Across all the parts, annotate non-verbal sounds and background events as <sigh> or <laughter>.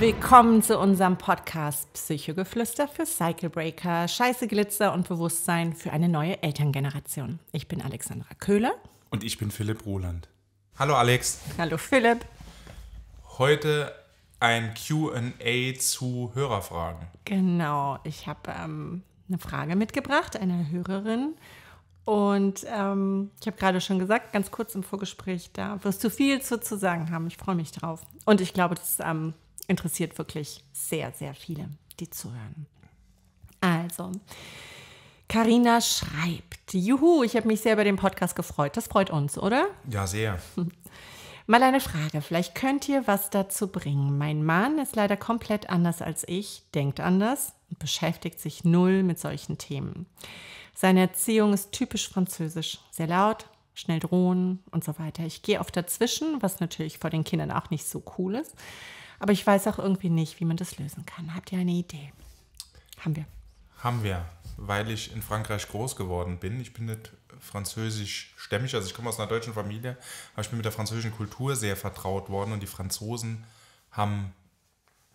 Willkommen zu unserem Podcast Psychogeflüster für Cycle Breaker, Scheiße, Glitzer und Bewusstsein für eine neue Elterngeneration. Ich bin Alexandra Köhler. Und ich bin Philipp Roland. Hallo Alex. Hallo Philipp. Heute ein QA zu Hörerfragen. Genau, ich habe ähm, eine Frage mitgebracht einer Hörerin, und ähm, ich habe gerade schon gesagt, ganz kurz im Vorgespräch, da wirst du viel zu, zu sagen haben. Ich freue mich drauf. Und ich glaube, das ähm, interessiert wirklich sehr, sehr viele, die zuhören. Also, Karina schreibt: Juhu, ich habe mich sehr über den Podcast gefreut. Das freut uns, oder? Ja, sehr. <laughs> Mal eine Frage, vielleicht könnt ihr was dazu bringen. Mein Mann ist leider komplett anders als ich, denkt anders und beschäftigt sich null mit solchen Themen. Seine Erziehung ist typisch französisch. Sehr laut, schnell drohen und so weiter. Ich gehe oft dazwischen, was natürlich vor den Kindern auch nicht so cool ist. Aber ich weiß auch irgendwie nicht, wie man das lösen kann. Habt ihr eine Idee? Haben wir. Haben wir, weil ich in Frankreich groß geworden bin. Ich bin nicht französisch stämmig, also ich komme aus einer deutschen Familie, aber ich bin mit der französischen Kultur sehr vertraut worden und die Franzosen haben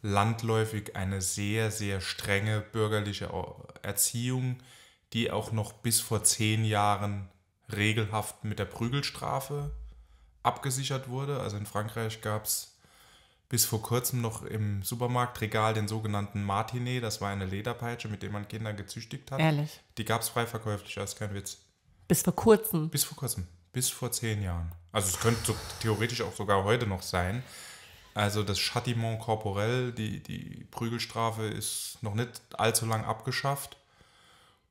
landläufig eine sehr, sehr strenge bürgerliche Erziehung die auch noch bis vor zehn Jahren regelhaft mit der Prügelstrafe abgesichert wurde. Also in Frankreich gab es bis vor kurzem noch im Supermarktregal den sogenannten Martinet. Das war eine Lederpeitsche, mit der man Kinder gezüchtigt hat. Ehrlich. Die gab es frei verkäuflich, das ist kein Witz. Bis vor kurzem. Bis vor kurzem. Bis vor zehn Jahren. Also es könnte so theoretisch auch sogar heute noch sein. Also das Châtiment corporel, die, die Prügelstrafe ist noch nicht allzu lang abgeschafft.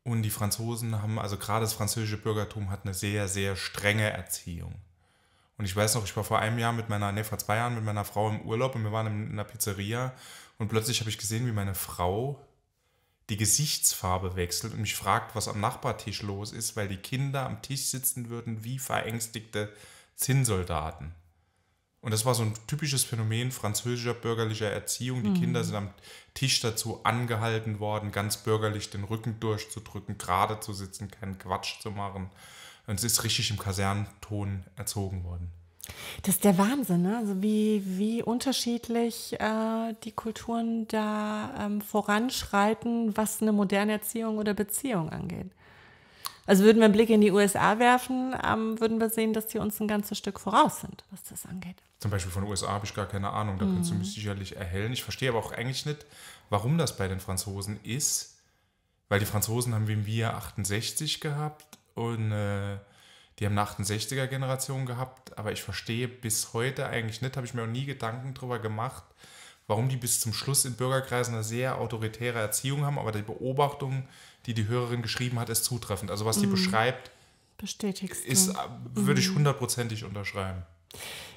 Und die Franzosen haben, also gerade das französische Bürgertum hat eine sehr, sehr strenge Erziehung. Und ich weiß noch, ich war vor einem Jahr mit meiner, nee, vor zwei Jahren mit meiner Frau im Urlaub und wir waren in einer Pizzeria und plötzlich habe ich gesehen, wie meine Frau die Gesichtsfarbe wechselt und mich fragt, was am Nachbartisch los ist, weil die Kinder am Tisch sitzen würden wie verängstigte Zinnsoldaten. Und das war so ein typisches Phänomen französischer bürgerlicher Erziehung. Die mhm. Kinder sind am Tisch dazu angehalten worden, ganz bürgerlich den Rücken durchzudrücken, gerade zu sitzen, keinen Quatsch zu machen. Und es ist richtig im Kasernton erzogen worden. Das ist der Wahnsinn, ne? also wie, wie unterschiedlich äh, die Kulturen da ähm, voranschreiten, was eine moderne Erziehung oder Beziehung angeht. Also würden wir einen Blick in die USA werfen, ähm, würden wir sehen, dass die uns ein ganzes Stück voraus sind, was das angeht. Zum Beispiel von den USA habe ich gar keine Ahnung, da mhm. könntest du mhm. mich sicherlich erhellen. Ich verstehe aber auch eigentlich nicht, warum das bei den Franzosen ist, weil die Franzosen haben wie wir 68 gehabt und äh, die haben eine 68er-Generation gehabt, aber ich verstehe bis heute eigentlich nicht, habe ich mir auch nie Gedanken darüber gemacht, warum die bis zum Schluss in Bürgerkreisen eine sehr autoritäre Erziehung haben, aber die Beobachtung, die die Hörerin geschrieben hat, ist zutreffend. Also was sie mm. beschreibt, bestätigst ist, äh, würde mm. ich mhm. hundertprozentig unterschreiben.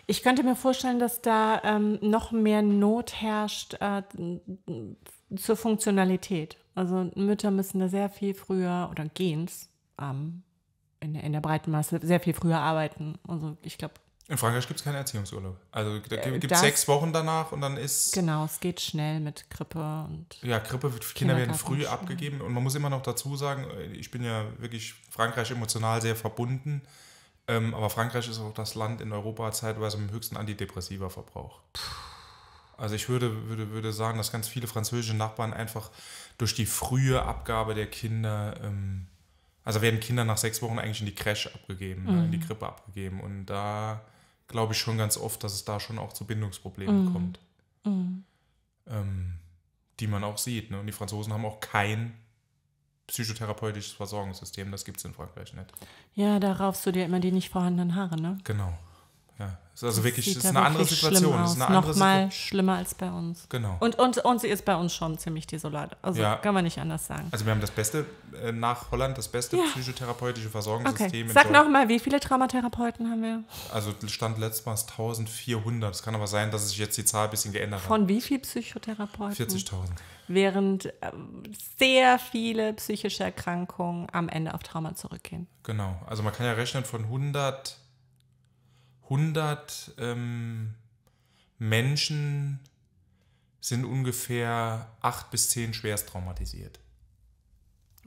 Ich könnte mir vorstellen, dass da ähm, noch mehr Not herrscht äh, zur Funktionalität. Also Mütter müssen da sehr viel früher oder gehen ähm, in, in der breiten Masse sehr viel früher arbeiten. Also ich glaube, in Frankreich gibt es keinen Erziehungsurlaub. Also da äh, gibt es sechs Wochen danach und dann ist. Genau, es geht schnell mit Grippe und. Ja, Krippe, Kinder werden früh schnell. abgegeben und man muss immer noch dazu sagen, ich bin ja wirklich Frankreich emotional sehr verbunden. Ähm, aber Frankreich ist auch das Land in Europa zeitweise mit dem höchsten Antidepressiva-Verbrauch. Also ich würde, würde, würde sagen, dass ganz viele französische Nachbarn einfach durch die frühe Abgabe der Kinder. Ähm, also werden Kinder nach sechs Wochen eigentlich in die Crash abgegeben, mhm. in die Krippe mhm. abgegeben. Und da glaube ich, schon ganz oft, dass es da schon auch zu Bindungsproblemen mhm. kommt. Mhm. Ähm, die man auch sieht. Ne? Und die Franzosen haben auch kein psychotherapeutisches Versorgungssystem. Das gibt es in Frankreich nicht. Ja, da raufst du dir immer die nicht vorhandenen Haare, ne? Genau. Ja, ist also das wirklich, ist eine andere Situation. Ist eine andere Nochmal Situation. schlimmer als bei uns. Genau. Und, und, und sie ist bei uns schon ziemlich desolat. Also ja. kann man nicht anders sagen. Also wir haben das beste, äh, nach Holland, das beste ja. psychotherapeutische Versorgungssystem. Okay. Sag nochmal, wie viele Traumatherapeuten haben wir? Also Stand letztes Mal 1400. Es kann aber sein, dass sich jetzt die Zahl ein bisschen geändert hat. Von wie viel Psychotherapeuten? 40.000. Während äh, sehr viele psychische Erkrankungen am Ende auf Trauma zurückgehen. Genau. Also man kann ja rechnen von 100 100 ähm, Menschen sind ungefähr 8 bis 10 schwerst traumatisiert.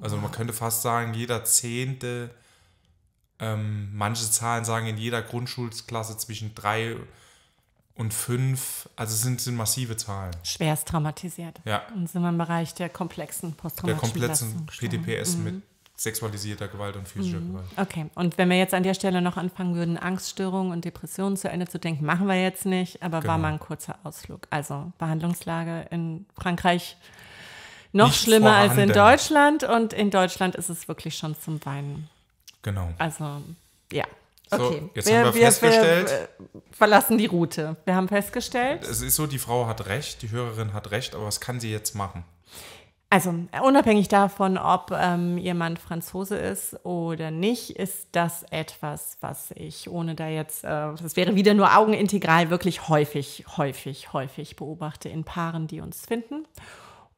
Also man könnte fast sagen, jeder Zehnte, ähm, manche Zahlen sagen in jeder Grundschulklasse zwischen 3 und 5, also es sind, sind massive Zahlen. Schwerst traumatisiert. Ja. Und sind wir im Bereich der komplexen posttraumatischen Der komplexen PTPS mhm. mit sexualisierter Gewalt und physischer mhm. Gewalt. Okay, und wenn wir jetzt an der Stelle noch anfangen würden, Angststörungen und Depressionen zu Ende zu denken, machen wir jetzt nicht, aber genau. war mal ein kurzer Ausflug. Also Behandlungslage in Frankreich noch nicht schlimmer vorhanden. als in Deutschland und in Deutschland ist es wirklich schon zum Weinen. Genau. Also, ja. So, okay. jetzt wir, haben wir, wir festgestellt. Wir verlassen die Route. Wir haben festgestellt. Es ist so, die Frau hat recht, die Hörerin hat recht, aber was kann sie jetzt machen? Also äh, unabhängig davon, ob ähm, jemand Franzose ist oder nicht, ist das etwas, was ich ohne da jetzt, äh, das wäre wieder nur Augenintegral, wirklich häufig, häufig, häufig beobachte in Paaren, die uns finden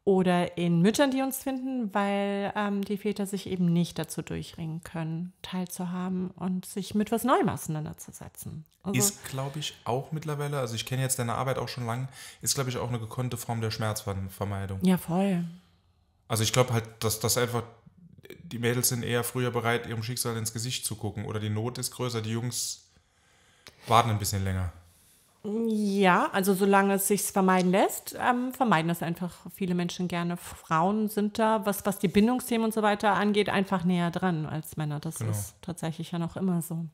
oder in Müttern, die uns finden, weil ähm, die Väter sich eben nicht dazu durchringen können, teilzuhaben und sich mit was Neuem auseinanderzusetzen. Also ist, glaube ich, auch mittlerweile, also ich kenne jetzt deine Arbeit auch schon lange, ist, glaube ich, auch eine gekonnte Form der Schmerzvermeidung. Ja, voll. Also ich glaube halt, dass das einfach die Mädels sind eher früher bereit, ihrem Schicksal ins Gesicht zu gucken oder die Not ist größer, die Jungs warten ein bisschen länger. Ja, also solange es sich vermeiden lässt, ähm, vermeiden das einfach viele Menschen gerne. Frauen sind da, was, was die Bindungsthemen und so weiter angeht, einfach näher dran als Männer. Das genau. ist tatsächlich ja noch immer so.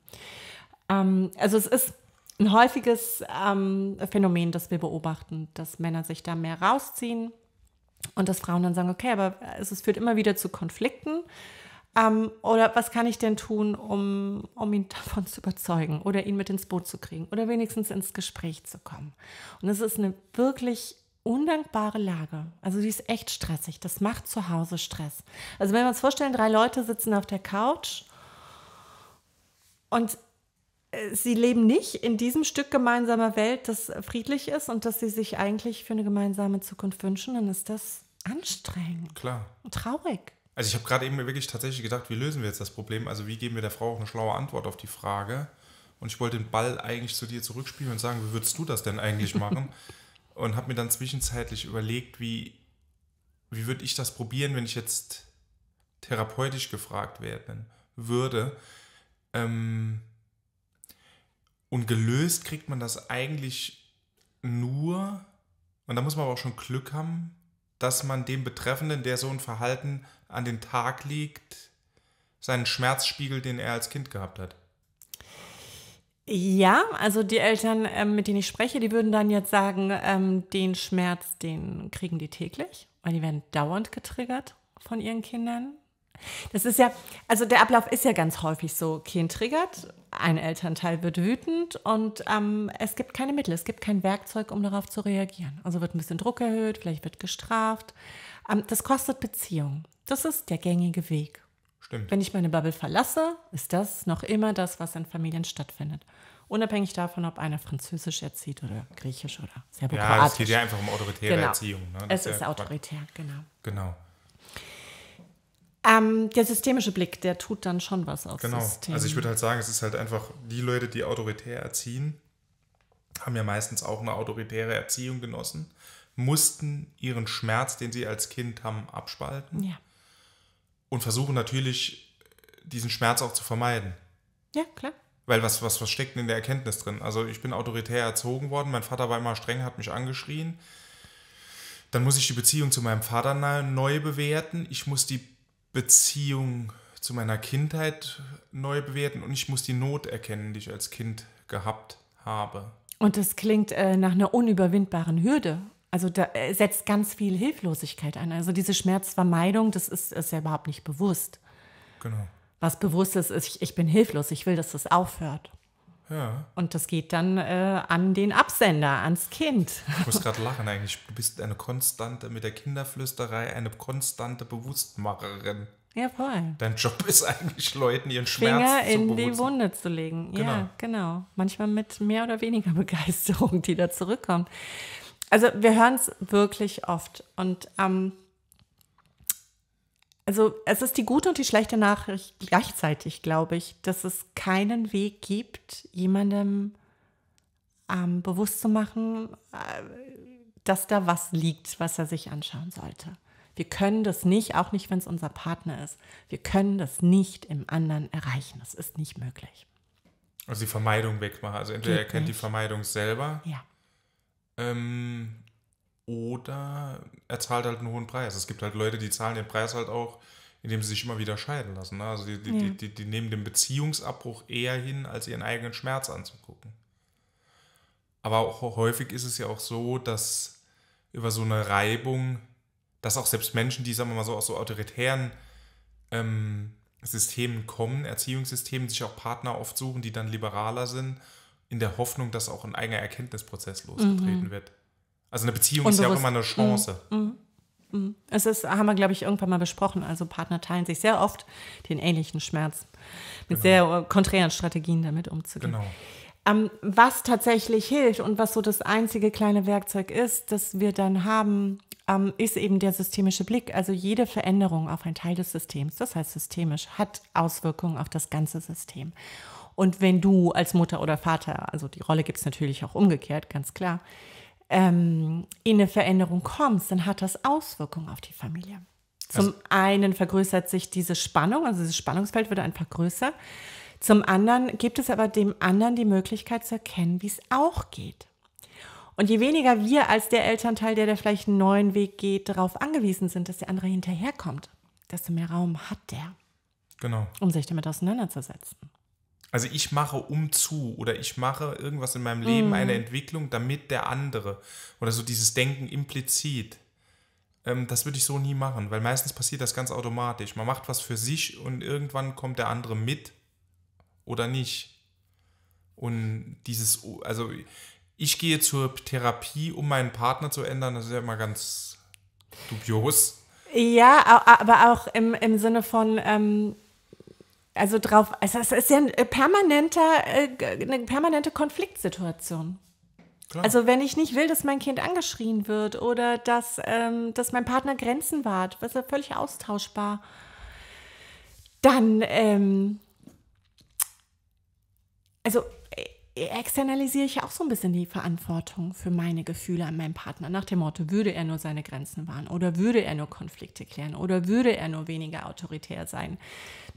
Ähm, also es ist ein häufiges ähm, Phänomen, das wir beobachten, dass Männer sich da mehr rausziehen, und dass Frauen dann sagen, okay, aber es, es führt immer wieder zu Konflikten. Ähm, oder was kann ich denn tun, um, um ihn davon zu überzeugen oder ihn mit ins Boot zu kriegen oder wenigstens ins Gespräch zu kommen? Und es ist eine wirklich undankbare Lage. Also die ist echt stressig. Das macht zu Hause Stress. Also wenn wir uns vorstellen, drei Leute sitzen auf der Couch und sie leben nicht in diesem Stück gemeinsamer Welt, das friedlich ist und das sie sich eigentlich für eine gemeinsame Zukunft wünschen, dann ist das anstrengend. Klar. Und traurig. Also ich habe gerade eben wirklich tatsächlich gedacht, wie lösen wir jetzt das Problem? Also wie geben wir der Frau auch eine schlaue Antwort auf die Frage? Und ich wollte den Ball eigentlich zu dir zurückspielen und sagen, wie würdest du das denn eigentlich <laughs> machen? und habe mir dann zwischenzeitlich überlegt, wie, wie würde ich das probieren, wenn ich jetzt therapeutisch gefragt werden würde. Ähm, und gelöst kriegt man das eigentlich nur, und da muss man aber auch schon Glück haben, dass man dem Betreffenden, der so ein Verhalten an den Tag legt, seinen Schmerz spiegelt, den er als Kind gehabt hat. Ja, also die Eltern, ähm, mit denen ich spreche, die würden dann jetzt sagen, ähm, den Schmerz, den kriegen die täglich, weil die werden dauernd getriggert von ihren Kindern. Das ist ja, also der Ablauf ist ja ganz häufig so, Kind triggert, ein Elternteil wird wütend und ähm, es gibt keine Mittel, es gibt kein Werkzeug, um darauf zu reagieren. Also wird ein bisschen Druck erhöht, vielleicht wird gestraft. Ähm, das kostet Beziehung. Das ist der gängige Weg. Stimmt. Wenn ich meine Bubble verlasse, ist das noch immer das, was in Familien stattfindet. Unabhängig davon, ob einer Französisch erzieht oder Griechisch oder Serbokratisch. Ja, es geht ja einfach um autoritäre genau. Erziehung. Ne? Es ist ja autoritär, genau. Genau. Ähm, der systemische Blick, der tut dann schon was aufs genau. System. Genau. Also ich würde halt sagen, es ist halt einfach die Leute, die autoritär erziehen, haben ja meistens auch eine autoritäre Erziehung genossen, mussten ihren Schmerz, den sie als Kind haben, abspalten ja. und versuchen natürlich diesen Schmerz auch zu vermeiden. Ja, klar. Weil was, was, was steckt denn in der Erkenntnis drin? Also ich bin autoritär erzogen worden, mein Vater war immer streng, hat mich angeschrien. Dann muss ich die Beziehung zu meinem Vater neu bewerten. Ich muss die Beziehung zu meiner Kindheit neu bewerten und ich muss die Not erkennen, die ich als Kind gehabt habe. Und das klingt äh, nach einer unüberwindbaren Hürde. Also da äh, setzt ganz viel Hilflosigkeit an. Also diese Schmerzvermeidung, das ist, ist ja überhaupt nicht bewusst. Genau. Was bewusst ist, ist, ich, ich bin hilflos, ich will, dass das aufhört. Ja. Und das geht dann äh, an den Absender, ans Kind. Ich muss gerade lachen eigentlich. Du bist eine konstante mit der Kinderflüsterei, eine konstante Bewusstmacherin. Ja, voll. Dein Job ist eigentlich Leuten ihren Schmerz Finger zu in die Wunde zu legen. Genau. Ja, genau. Manchmal mit mehr oder weniger <laughs> Begeisterung, die da zurückkommt. Also wir hören es wirklich oft und am ähm, also es ist die gute und die schlechte Nachricht gleichzeitig, glaube ich, dass es keinen Weg gibt, jemandem ähm, bewusst zu machen, äh, dass da was liegt, was er sich anschauen sollte. Wir können das nicht, auch nicht, wenn es unser Partner ist. Wir können das nicht im anderen erreichen. Das ist nicht möglich. Also die Vermeidung wegmachen. Also entweder Geht er nicht. die Vermeidung selber. Ja. Ähm, oder er zahlt halt einen hohen Preis. Es gibt halt Leute, die zahlen den Preis halt auch, indem sie sich immer wieder scheiden lassen. Ne? Also die, die, ja. die, die, die nehmen den Beziehungsabbruch eher hin, als ihren eigenen Schmerz anzugucken. Aber auch häufig ist es ja auch so, dass über so eine Reibung, dass auch selbst Menschen, die, sagen wir mal so, aus so autoritären ähm, Systemen kommen, Erziehungssystemen, sich auch Partner oft suchen, die dann liberaler sind, in der Hoffnung, dass auch ein eigener Erkenntnisprozess losgetreten mhm. wird. Also eine Beziehung Unbewusst. ist ja auch immer eine Chance. Mhm. Mhm. Es ist, haben wir, glaube ich, irgendwann mal besprochen. Also Partner teilen sich sehr oft den ähnlichen Schmerz. Mit genau. sehr äh, konträren Strategien damit umzugehen. Genau. Um, ähm, was tatsächlich hilft und was so das einzige kleine Werkzeug ist, das wir dann haben, um, ähm, ist eben der systemische Blick. Also jede Veränderung auf einen Teil des Systems, das heißt systemisch, hat Auswirkungen auf das ganze System. Und wenn du als Mutter oder Vater, also die Rolle gibt es natürlich auch umgekehrt, ganz klar, ähm, in eine Veränderung kommst, dann hat das Auswirkungen auf die Familie. Zum also einen vergrößert sich diese Spannung, also dieses Spannungsfeld wird einfach größer. Zum anderen gibt es aber dem anderen die Möglichkeit zu erkennen, wie es auch geht. Und je weniger wir als der Elternteil, der da vielleicht einen neuen Weg geht, darauf angewiesen sind, dass der andere hinterherkommt, desto mehr Raum hat der. Genau. Um sich damit auseinanderzusetzen. Also ich mache um zu oder ich mache irgendwas in meinem Leben, mhm. eine Entwicklung, damit der andere oder so dieses Denken implizit. Ähm, das würde ich so nie machen, weil meistens passiert das ganz automatisch. Man macht was für sich und irgendwann kommt der andere mit oder nicht. Und dieses, also ich gehe zur Therapie, um meinen Partner zu ändern, das ist ja immer ganz dubios. Ja, aber auch im, im Sinne von, ähm, also drauf, also es ist ja ein äh, permanenter, äh, eine permanente Konfliktsituation. Klar. Also wenn ich nicht will, dass mein Kind angeschrien wird oder dass, ähm, dass mein Partner Grenzen wahrt, was ja völlig austauschbar, dann, ähm, also äh, externalisiere ich auch so ein bisschen die Verantwortung für meine Gefühle an meinem Partner. Nach dem Motto, würde er nur seine Grenzen wahren oder würde er nur Konflikte klären oder würde er nur weniger autoritär sein,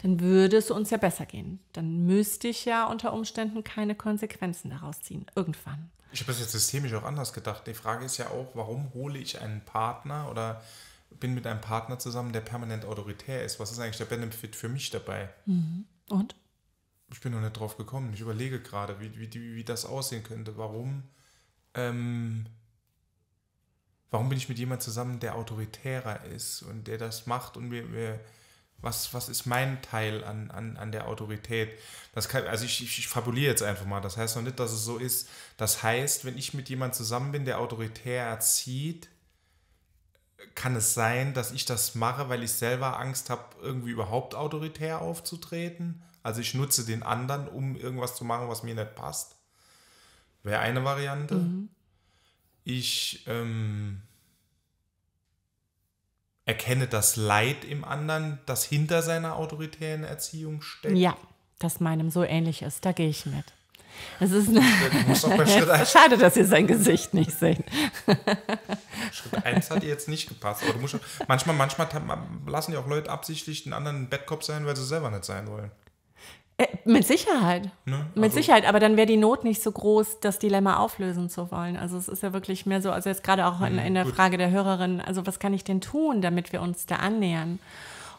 dann würde es uns ja besser gehen. Dann müsste ich ja unter Umständen keine Konsequenzen daraus ziehen. Irgendwann. Ich habe das jetzt systemisch auch anders gedacht. Die Frage ist ja auch, warum hole ich einen Partner oder bin mit einem Partner zusammen, der permanent autoritär ist? Was ist eigentlich der Benefit für mich dabei? Mhm. Und? ich bin noch nicht drauf gekommen. Ich überlege gerade, wie, wie, wie das aussehen könnte. Warum? Ähm, warum bin ich mit jemandem zusammen, der autoritärer ist und der das macht und wir, wir was, was ist mein Teil an, an, an der Autorität? Das kann, also ich, ich, ich fabuliere jetzt einfach mal. Das heißt noch nicht, dass es so ist. Das heißt, wenn ich mit jemandem zusammen bin, der autoritär erzieht, kann es sein, dass ich das mache, weil ich selber Angst habe, irgendwie überhaupt autoritär aufzutreten? Also ich nutze den anderen, um irgendwas zu machen, was mir nicht passt. Wäre eine Variante. Mhm. Ich ähm, erkenne das Leid im anderen, das hinter seiner autoritären Erziehung steckt. Ja, das meinem so ähnlich ist, da gehe ich mit. Es ist <laughs> eine Schade, dass ihr sein Gesicht nicht seht. Schritt 1 hat ihr jetzt nicht gepasst. Aber du musst manchmal, manchmal lassen ja auch Leute absichtlich den anderen einen Bettkopf sein, weil sie selber nicht sein wollen. Äh, mit Sicherheit. Ne? Also mit Sicherheit, aber dann wäre die Not nicht so groß, das Dilemma auflösen zu wollen. Also es ist ja wirklich mehr so, also jetzt gerade auch in, mhm, in der gut. Frage der Hörerin, also was kann ich denn tun, damit wir uns da annähern?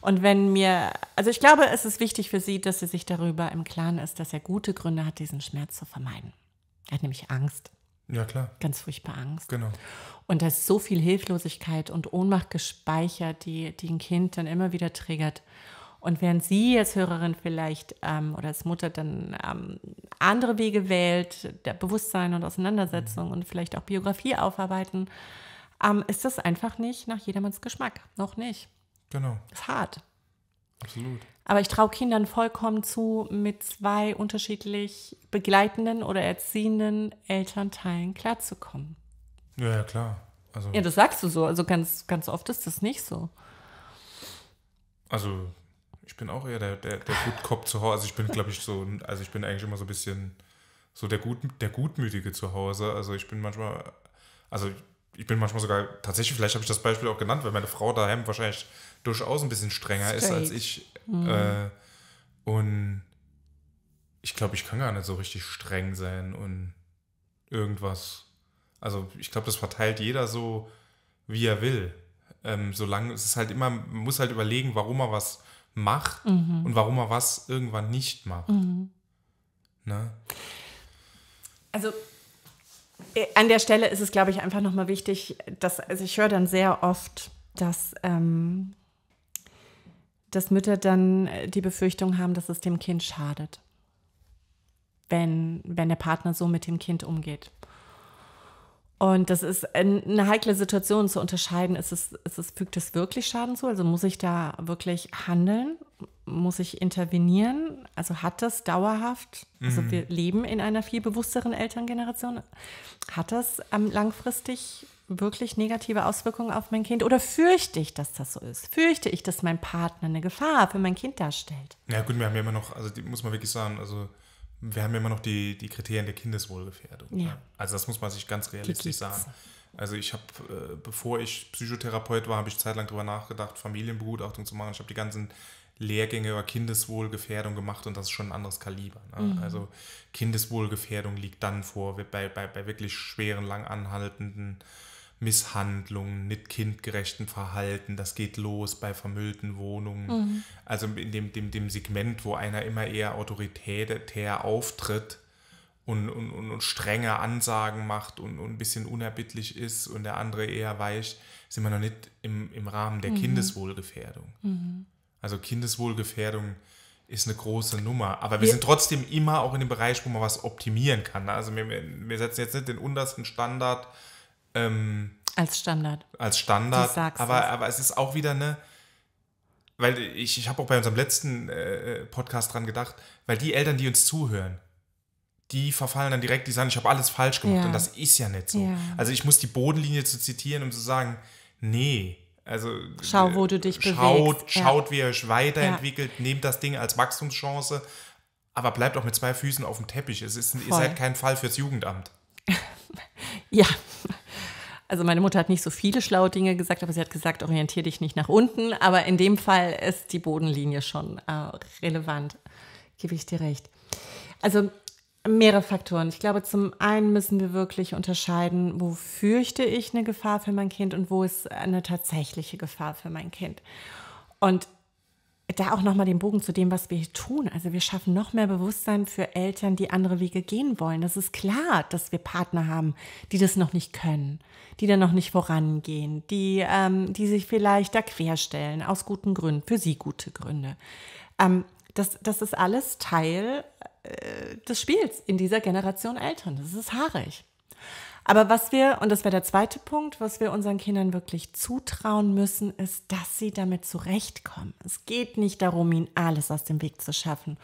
Und wenn mir, also ich glaube, es ist wichtig für sie, dass sie sich darüber im Klaren ist, dass er gute Gründe hat, diesen Schmerz zu vermeiden. Er hat nämlich Angst. Ja, klar. Ganz furchtbar Angst. Genau. Und da ist so viel Hilflosigkeit und Ohnmacht gespeichert, die, die ein Kind dann immer wieder triggert. Und während sie als Hörerin vielleicht ähm, oder als Mutter dann ähm, andere Wege wählt, der Bewusstsein und Auseinandersetzung mhm. und vielleicht auch Biografie aufarbeiten, ähm, ist das einfach nicht nach jedermanns Geschmack. Noch nicht. Genau. Ist hart. Absolut. Aber ich traue Kindern vollkommen zu, mit zwei unterschiedlich begleitenden oder erziehenden Elternteilen klarzukommen. Ja, ja klar. Also ja, das sagst du so. Also ganz, ganz oft ist das nicht so. Also ich bin auch eher der, der, der Good Cop zu Hause. Also ich bin, glaube ich, so, also ich bin eigentlich immer so ein bisschen so der, Gut, der Gutmütige zu Hause. Also ich bin manchmal, also ich bin manchmal sogar, tatsächlich, vielleicht habe ich das Beispiel auch genannt, weil meine Frau daheim wahrscheinlich durchaus ein bisschen strenger Straight. ist als ich. Mhm. Äh, und ich glaube, ich kann gar nicht so richtig streng sein und irgendwas. Also ich glaube, das verteilt jeder so, wie er will. Ähm, solange es ist halt immer, man muss halt überlegen, warum er was macht mhm. und warum er was irgendwann nicht macht. Mhm. Ne? Also äh, an der Stelle ist es, glaube ich, einfach nochmal wichtig, dass, also ich höre dann sehr oft, dass, ähm, dass Mütter dann äh, die Befürchtung haben, dass es dem Kind schadet, wenn, wenn der Partner so mit dem Kind umgeht. Und das ist eine heikle Situation zu unterscheiden, ist es, ist es, fügt es wirklich Schaden zu? Also muss ich da wirklich handeln? Muss ich intervenieren? Also hat das dauerhaft, also mhm. also wir leben in einer viel bewussteren Elterngeneration, hat das ähm, langfristig wirklich negative Auswirkungen auf mein Kind? Oder fürchte ich, dass das so ist? Fürchte ich, dass mein Partner eine Gefahr für mein Kind darstellt? Ja gut, wir haben ja immer noch, also die muss man wirklich sagen, also wir haben immer noch die, die Kriterien der Kindeswohlgefährdung. Ja. Ne? Also das muss man sich ganz realistisch sagen. Also ich habe, äh, bevor ich Psychotherapeut war, habe ich zeitlang darüber nachgedacht, Familienbegutachtung zu machen. Ich habe die ganzen Lehrgänge über Kindeswohlgefährdung gemacht und das ist schon ein anderes Kaliber. Ne? Mhm. Also Kindeswohlgefährdung liegt dann vor, bei, bei, bei wirklich schweren, lang anhaltenden Misshandlungen, nicht kindgerechten Verhalten, das geht los bei vermüllten Wohnungen. Mhm. Also in dem, dem, dem Segment, wo einer immer eher autoritär auftritt und, und, und, strenge Ansagen macht und, und ein bisschen unerbittlich ist und der andere eher weich, sind wir noch nicht im, im Rahmen der mhm. Kindeswohlgefährdung. Mhm. Also Kindeswohlgefährdung ist eine große Nummer. Aber wir, wir, sind trotzdem immer auch in dem Bereich, wo man was optimieren kann. Also wir, wir setzen jetzt nicht den untersten Standard ähm, als Standard. Als Standard. aber, aber es ist auch wieder eine, weil ich, ich habe auch bei unserem letzten äh, Podcast dran gedacht, weil die Eltern, die uns zuhören, die verfallen dann direkt, die sagen, ich habe alles falsch gemacht ja. und das ist ja nicht so. Ja. Also ich muss die Bodenlinie zu zitieren, um zu sagen, nee. Also schau, äh, wo du dich schaut, bewegst. Schaut, wie ihr euch weiterentwickelt, nehmt das Ding als Wachstumschance, aber bleibt auch mit zwei Füßen auf dem Teppich. Es ist, ihr halt seid kein Fall fürs Jugendamt. <laughs> ja, also meine Mutter hat nicht so viele schlaue Dinge gesagt, aber sie hat gesagt, orientiere dich nicht nach unten. Aber in dem Fall ist die Bodenlinie schon äh, relevant. Gebe ich dir recht. Also mehrere Faktoren. Ich glaube, zum einen müssen wir wirklich unterscheiden, wo fürchte ich eine Gefahr für mein Kind und wo ist eine tatsächliche Gefahr für mein Kind. Und da auch nochmal den Bogen zu dem, was wir hier tun. Also wir schaffen noch mehr Bewusstsein für Eltern, die andere Wege gehen wollen. Das ist klar, dass wir Partner haben, die das noch nicht können, die da noch nicht vorangehen, die, ähm, die sich vielleicht da querstellen, aus guten Gründen, für sie gute Gründe. Ähm, das, das ist alles Teil äh, des Spiels in dieser Generation Eltern. Das ist haarig. Aber was wir, und das wäre der zweite Punkt, was wir unseren Kindern wirklich zutrauen müssen, ist, dass sie damit zurechtkommen. Es geht nicht darum, ihnen alles aus dem Weg zu schaffen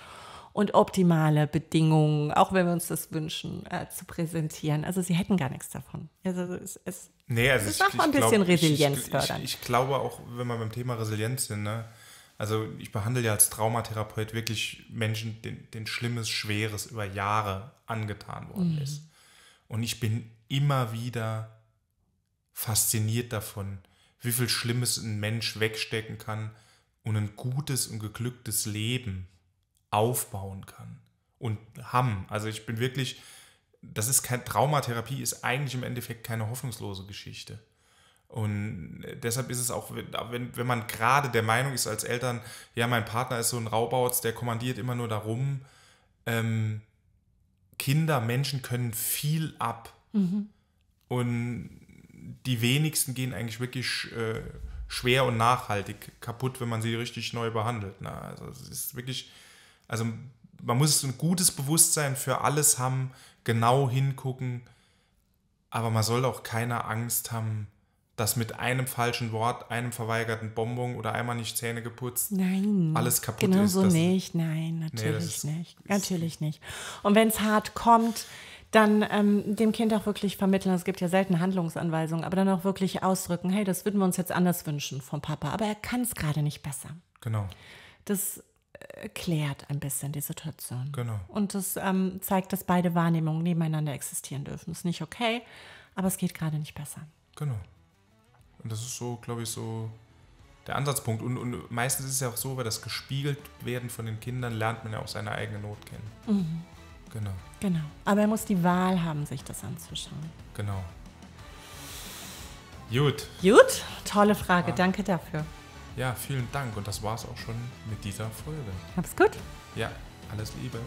und optimale Bedingungen, auch wenn wir uns das wünschen, äh, zu präsentieren. Also sie hätten gar nichts davon. Also es, es, nee, also es ist ich, auch ein bisschen glaub, Resilienz ich, fördern. Ich, ich, glaube auch, wenn wir beim Thema Resilienz sind, ne? also ich behandle ja als Traumatherapeut wirklich Menschen, denen, denen Schlimmes, Schweres über Jahre angetan worden mhm. ist. Und ich bin immer wieder fasziniert davon, wie viel Schlimmes ein Mensch wegstecken kann und ein gutes und geglücktes Leben aufbauen kann und haben. Also ich bin wirklich, das ist kein Traumatherapie, ist eigentlich im Endeffekt keine hoffnungslose Geschichte. Und deshalb ist es auch, wenn, wenn man gerade der Meinung ist als Eltern, ja, mein Partner ist so ein Raubautz, der kommandiert immer nur darum, ähm, Kinder, Menschen können viel ab. Mhm. Und die wenigsten gehen eigentlich wirklich äh, schwer und nachhaltig kaputt, wenn man sie richtig neu behandelt. Ne? Also es ist wirklich, also man muss ein gutes Bewusstsein für alles haben, genau hingucken, aber man soll auch keine Angst haben, dass mit einem falschen Wort, einem verweigerten Bonbon oder einmal nicht Zähne geputzt, nein, alles kaputt genau ist. Genau so nicht, nein, natürlich nee, ist, natürlich nicht. Und wenn es hart kommt, dann ähm, dem Kind auch wirklich vermitteln, es gibt ja selten Handlungsanweisungen, aber dann auch wirklich ausdrücken, hey, das würden wir uns jetzt anders wünschen vom Papa, aber er kann es gerade nicht besser. Genau. Das äh, klärt ein bisschen die Situation. Genau. Und das ähm, zeigt, dass beide Wahrnehmungen nebeneinander existieren dürfen. Ist nicht okay, aber es geht gerade nicht besser. Genau. Und das ist so, glaube ich, so der Ansatzpunkt. Und, und meistens ist es ja auch so, weil das gespiegelt werden von den Kindern lernt man ja auch seine eigene Not kennen. Mhm. Genau. Genau. Aber er muss die Wahl haben, sich das anzuschauen. Genau. Gut. Gut, tolle Frage. Ja. Danke dafür. Ja, vielen Dank. Und das war es auch schon mit dieser Folge. Hab's gut. Ja, alles Liebe.